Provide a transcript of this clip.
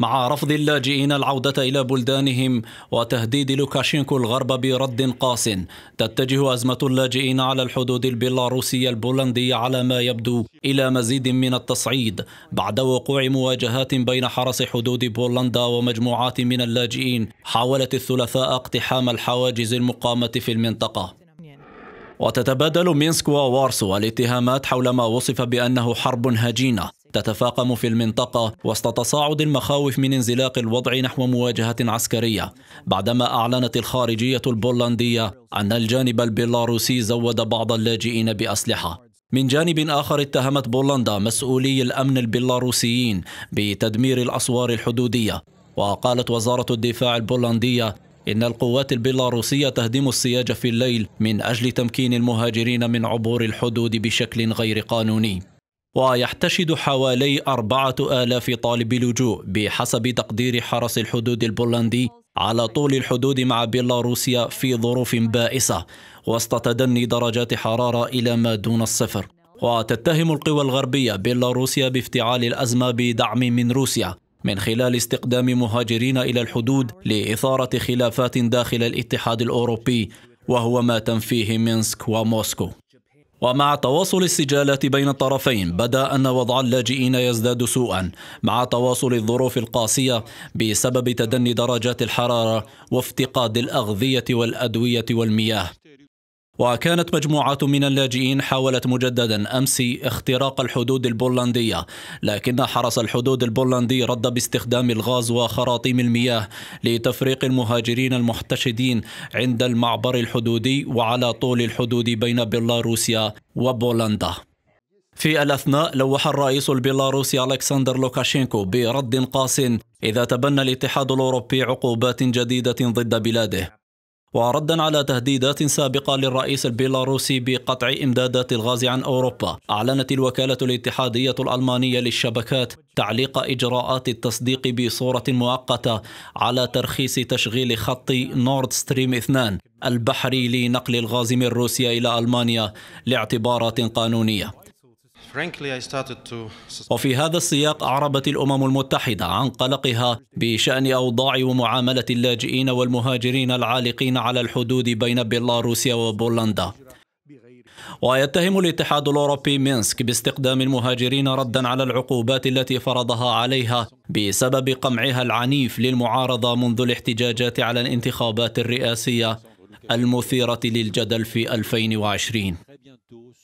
مع رفض اللاجئين العودة إلى بلدانهم وتهديد لوكاشينكو الغرب برد قاس تتجه أزمة اللاجئين على الحدود البيلاروسية البولندية على ما يبدو إلى مزيد من التصعيد بعد وقوع مواجهات بين حرس حدود بولندا ومجموعات من اللاجئين حاولت الثلاثاء اقتحام الحواجز المقامة في المنطقة وتتبادل مينسك ووارسو الاتهامات حول ما وصف بأنه حرب هجينة تتفاقم في المنطقة وسط تصاعد المخاوف من انزلاق الوضع نحو مواجهة عسكرية بعدما أعلنت الخارجية البولندية أن الجانب البيلاروسي زود بعض اللاجئين بأسلحة من جانب آخر اتهمت بولندا مسؤولي الأمن البيلاروسيين بتدمير الأسوار الحدودية وقالت وزارة الدفاع البولندية إن القوات البيلاروسية تهدم السياج في الليل من أجل تمكين المهاجرين من عبور الحدود بشكل غير قانوني ويحتشد حوالي أربعة آلاف طالب لجوء بحسب تقدير حرس الحدود البولندي على طول الحدود مع بيلاروسيا في ظروف بائسة وسط تدني درجات حرارة إلى ما دون الصفر وتتهم القوى الغربية بيلاروسيا بافتعال الأزمة بدعم من روسيا من خلال استقدام مهاجرين إلى الحدود لإثارة خلافات داخل الاتحاد الأوروبي وهو ما تنفيه مينسك وموسكو ومع تواصل السجالة بين الطرفين بدا أن وضع اللاجئين يزداد سوءا مع تواصل الظروف القاسية بسبب تدني درجات الحرارة وافتقاد الأغذية والأدوية والمياه وكانت مجموعة من اللاجئين حاولت مجددا أمس اختراق الحدود البولندية لكن حرس الحدود البولندي رد باستخدام الغاز وخراطيم المياه لتفريق المهاجرين المحتشدين عند المعبر الحدودي وعلى طول الحدود بين بيلاروسيا وبولندا في الأثناء لوح الرئيس البيلاروسي ألكسندر لوكاشينكو برد قاس إذا تبنى الاتحاد الأوروبي عقوبات جديدة ضد بلاده وردا على تهديدات سابقة للرئيس البيلاروسي بقطع إمدادات الغاز عن أوروبا أعلنت الوكالة الاتحادية الألمانية للشبكات تعليق إجراءات التصديق بصورة مؤقتة على ترخيص تشغيل خط نورد ستريم 2 البحري لنقل الغاز من روسيا إلى ألمانيا لاعتبارات قانونية وفي هذا السياق أعربت الأمم المتحدة عن قلقها بشأن أوضاع ومعاملة اللاجئين والمهاجرين العالقين على الحدود بين بيلاروسيا وبولندا ويتهم الاتحاد الأوروبي مينسك باستخدام المهاجرين ردا على العقوبات التي فرضها عليها بسبب قمعها العنيف للمعارضة منذ الاحتجاجات على الانتخابات الرئاسية المثيرة للجدل في 2020